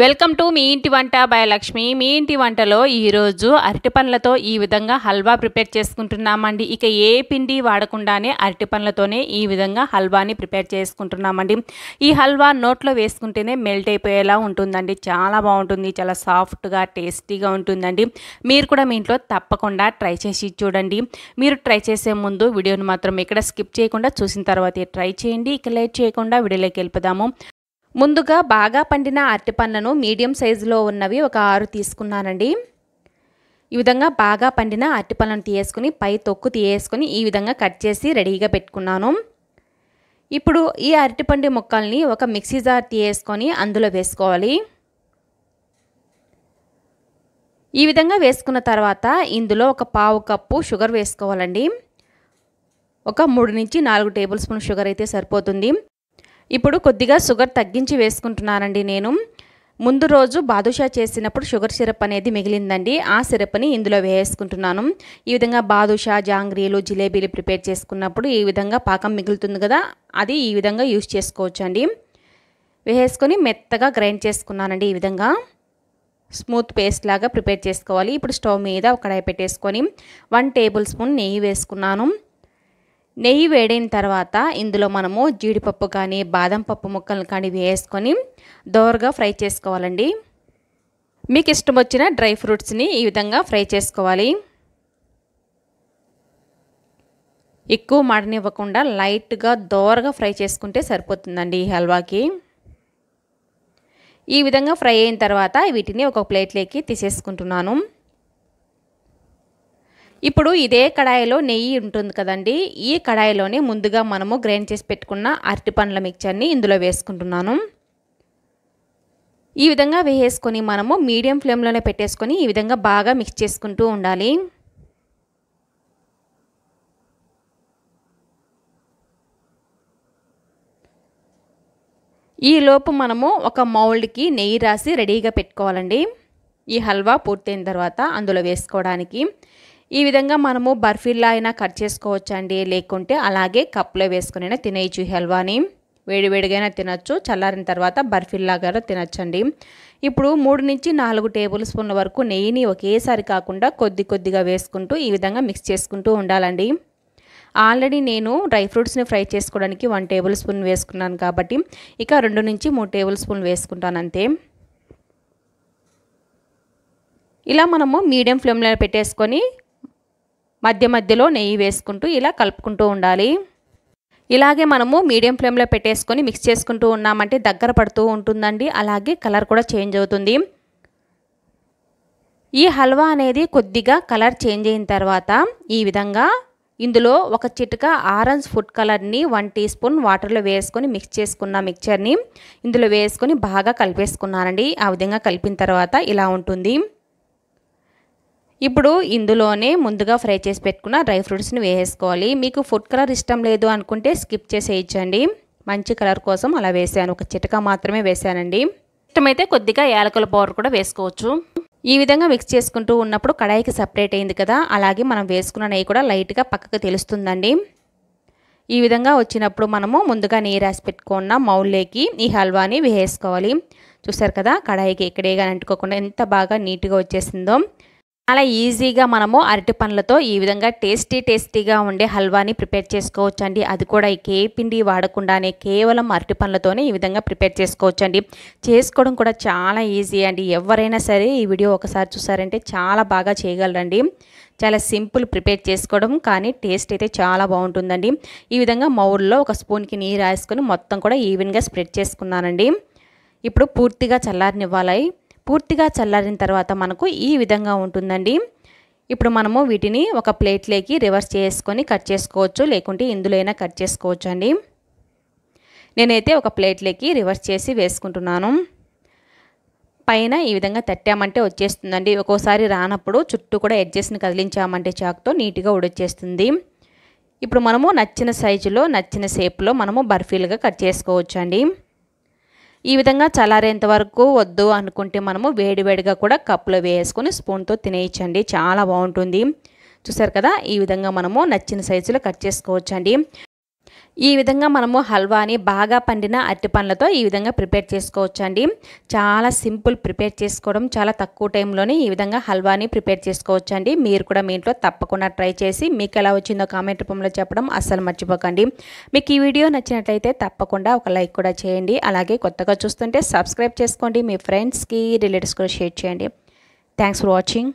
welcome to me ఇంటి వంట by Lakshmi మీ ఇంటి వంటలో ఈరోజు అరటి పండ్లతో ఈ విధంగా హల్వా ప్రిపేర్ చేసుకుంటున్నామండి ఇక ఏ పిండి వాడకుండానే అరటి పండ్లతోనే ఈ విధంగా హల్వాని ప్రిపేర్ చేసుకుంటున్నామండి ఈ హల్వా నోట్లో వేసుకుంటేనే మెల్ట్ అయిపోయేలా ఉంటుందండి చాలా బాగుంటుంది చాలా సాఫ్ట్గా టేస్టీగా ఉంటుందండి మీరు కూడా మీ ఇంట్లో తప్పకుండా ట్రై చేసి చూడండి మీరు ట్రై చేసే ముందు వీడియోని మాత్రం ఇక్కడ స్కిప్ చేయకుండా చూసిన తర్వాతే ట్రై చేయండి ఇక లేట్ చేయకుండా వీడియోలోకి వెళ్ళిపోదాము ముందుగా బాగా పండిన అరటి పండ్లను మీడియం సైజులో ఉన్నవి ఒక ఆరు తీసుకున్నానండి ఈ విధంగా బాగా పండిన అరటి పండ్లను తీసుకుని పై తొక్కు తీయేసుకొని ఈ విధంగా కట్ చేసి రెడీగా పెట్టుకున్నాను ఇప్పుడు ఈ అరటిపండు ముక్కల్ని ఒక మిక్సీ జార్ తీయేసుకొని అందులో వేసుకోవాలి ఈ విధంగా వేసుకున్న తర్వాత ఇందులో ఒక పావు కప్పు షుగర్ వేసుకోవాలండి ఒక మూడు నుంచి నాలుగు టేబుల్ స్పూన్ షుగర్ అయితే సరిపోతుంది ఇప్పుడు కొద్దిగా షుగర్ తగ్గించి వేసుకుంటున్నానండి నేను ముందు రోజు బాదుషా చేసినప్పుడు షుగర్ సిరప్ అనేది మిగిలిందండి ఆ సిరప్ని ఇందులో వేసుకుంటున్నాను ఈ విధంగా బాదుషా జాంగ్రీలు జిలేబీలు ప్రిపేర్ చేసుకున్నప్పుడు ఈ విధంగా పాకం మిగులుతుంది కదా అది ఈ విధంగా యూజ్ చేసుకోవచ్చండి వేసుకొని మెత్తగా గ్రైండ్ చేసుకున్నానండి ఈ విధంగా స్మూత్ పేస్ట్ లాగా ప్రిపేర్ చేసుకోవాలి ఇప్పుడు స్టవ్ మీద కడాయి పెట్టేసుకొని వన్ టేబుల్ స్పూన్ నెయ్యి వేసుకున్నాను నెయ్యి వేడైన తర్వాత ఇందులో మనము జీడిపప్పు కానీ బాదం పప్పు ముక్కలు కానీ వేసుకొని దోరగా ఫ్రై చేసుకోవాలండి మీకు ఇష్టం వచ్చిన డ్రై ఫ్రూట్స్ని ఈ విధంగా ఫ్రై చేసుకోవాలి ఎక్కువ మాడనివ్వకుండా లైట్గా దోరగా ఫ్రై చేసుకుంటే సరిపోతుందండి ఈ హల్వాకి ఈ విధంగా ఫ్రై అయిన తర్వాత వీటిని ఒక ప్లేట్లోకి తీసేసుకుంటున్నాను ఇప్పుడు ఇదే కడాయిలో నెయ్యి ఉంటుంది కదండి ఈ కడాయిలోనే ముందుగా మనము గ్రైండ్ చేసి పెట్టుకున్న అరటి పండ్ల మిక్చర్ని ఇందులో వేసుకుంటున్నాను ఈ విధంగా వేసేసుకొని మనము మీడియం ఫ్లేమ్లోనే పెట్టేసుకొని ఈ విధంగా బాగా మిక్స్ చేసుకుంటూ ఉండాలి ఈ లోపు మనము ఒక మౌల్డ్కి నెయ్యి రాసి రెడీగా పెట్టుకోవాలండి ఈ హల్వా పూర్తయిన తర్వాత అందులో వేసుకోవడానికి ఈ విధంగా మనము బర్ఫీల్లా అయినా కట్ చేసుకోవచ్చండి లేకుంటే అలాగే కప్లో వేసుకునైనా తినేయచ్చు హల్వాని వేడివేడిగైనా తినచ్చు చల్లారిన తర్వాత కూడా తినచ్చండి ఇప్పుడు మూడు నుంచి నాలుగు టేబుల్ స్పూన్ల వరకు నెయ్యిని ఒకేసారి కాకుండా కొద్ది కొద్దిగా వేసుకుంటూ ఈ విధంగా మిక్స్ చేసుకుంటూ ఉండాలండి ఆల్రెడీ నేను డ్రై ఫ్రూట్స్ని ఫ్రై చేసుకోవడానికి వన్ టేబుల్ స్పూన్ వేసుకున్నాను కాబట్టి ఇక రెండు నుంచి మూడు టేబుల్ స్పూన్ వేసుకుంటాను అంతే ఇలా మనము మీడియం ఫ్లేమ్లో పెట్టేసుకొని మధ్య మధ్యలో నెయ్యి వేసుకుంటూ ఇలా కలుపుకుంటూ ఉండాలి ఇలాగే మనము మీడియం ఫ్లేమ్లో పెట్టేసుకొని మిక్స్ చేసుకుంటూ ఉన్నామంటే దగ్గర పడుతూ ఉంటుందండి అలాగే కలర్ కూడా చేంజ్ అవుతుంది ఈ హల్వా అనేది కొద్దిగా కలర్ చేంజ్ అయిన తర్వాత ఈ విధంగా ఇందులో ఒక చిటిక ఆరెంజ్ ఫుడ్ కలర్ని వన్ టీ స్పూన్ వాటర్లో వేసుకొని మిక్స్ చేసుకున్న మిక్చర్ని ఇందులో వేసుకొని బాగా కలిపేసుకున్నానండి ఆ విధంగా కలిపిన తర్వాత ఇలా ఉంటుంది ఇప్పుడు ఇందులోనే ముందుగా ఫ్రై చేసి పెట్టుకున్న డ్రై ఫ్రూట్స్ని వేసేసుకోవాలి మీకు ఫుడ్ కలర్ ఇష్టం లేదు అనుకుంటే స్కిప్ చేసేయచ్చండి మంచి కలర్ కోసం అలా వేసాను ఒక చిటక మాత్రమే వేసానండి ఇష్టమైతే కొద్దిగా యాలకుల పౌడర్ కూడా వేసుకోవచ్చు ఈ విధంగా మిక్స్ చేసుకుంటూ ఉన్నప్పుడు కడాయికి సపరేట్ అయింది కదా అలాగే మనం వేసుకున్న నెయ్యి కూడా లైట్గా పక్కకు తెలుస్తుందండి ఈ విధంగా వచ్చినప్పుడు మనము ముందుగా నెయ్యి రాసి పెట్టుకున్న మౌల్లేకి ఈ హల్వాని వేసుకోవాలి చూసారు కదా కడాయికి ఎక్కడే కానీ అంటుకోకుండా ఎంత బాగా నీట్గా వచ్చేసిందో అలా ఈజీగా మనము అరటి పండ్లతో ఈ విధంగా టేస్టీ టేస్టీగా ఉండే హల్వాని ప్రిపేర్ చేసుకోవచ్చండి అది కూడా కే పిండి వాడకుండానే కేవలం అరటి పండ్లతోనే ఈ విధంగా ప్రిపేర్ చేసుకోవచ్చండి చేసుకోవడం కూడా చాలా ఈజీ అండి ఎవరైనా సరే ఈ వీడియో ఒకసారి చూసారంటే చాలా బాగా చేయగలరండి చాలా సింపుల్ ప్రిపేర్ చేసుకోవడం కానీ టేస్ట్ అయితే చాలా బాగుంటుందండి ఈ విధంగా మౌర్లో ఒక స్పూన్కి నీరు రాసుకొని మొత్తం కూడా ఈవెన్గా స్ప్రెడ్ చేసుకున్నానండి ఇప్పుడు పూర్తిగా చల్లారినివ్వాలి పూర్తిగా చల్లారిన తర్వాత మనకు ఈ విధంగా ఉంటుందండి ఇప్పుడు మనము వీటిని ఒక ప్లేట్లోకి రివర్స్ చేసుకొని కట్ చేసుకోవచ్చు లేకుంటే ఇందులోనైనా కట్ చేసుకోవచ్చు అండి నేనైతే ఒక ప్లేట్లోకి రివర్స్ చేసి వేసుకుంటున్నాను పైన ఈ విధంగా తట్టామంటే వచ్చేస్తుందండి ఒక్కోసారి రానప్పుడు చుట్టూ కూడా ఎడ్జెస్ని కదిలించామంటే చాకుతో నీట్గా ఉడొచ్చేస్తుంది ఇప్పుడు మనము నచ్చిన సైజులో నచ్చిన షేప్లో మనము బర్ఫీలుగా కట్ చేసుకోవచ్చు అండి ఈ విధంగా చల్లారేంత వరకు వద్దు అనుకుంటే మనము వేడివేడిగా కూడా కప్పులో వేసుకొని స్పూన్తో తినేయచ్చండి చాలా బాగుంటుంది చూసారు కదా ఈ విధంగా మనము నచ్చిన సైజులో కట్ చేసుకోవచ్చండి ఈ విధంగా మనము హల్వాని బాగా పండిన అరటి పండ్లతో ఈ విధంగా ప్రిపేర్ చేసుకోవచ్చండి చాలా సింపుల్ ప్రిపేర్ చేసుకోవడం చాలా తక్కువ టైంలోనే ఈ విధంగా హల్వాని ప్రిపేర్ చేసుకోవచ్చండి మీరు కూడా మీ ఇంట్లో తప్పకుండా ట్రై చేసి మీకు ఎలా వచ్చిందో కామెంట్ రూపంలో చెప్పడం అస్సలు మర్చిపోకండి మీకు ఈ వీడియో నచ్చినట్లయితే తప్పకుండా ఒక లైక్ కూడా చేయండి అలాగే కొత్తగా చూస్తుంటే సబ్స్క్రైబ్ చేసుకోండి మీ ఫ్రెండ్స్కి రిలేటివ్స్ కూడా షేర్ చేయండి థ్యాంక్స్ ఫర్ వాచింగ్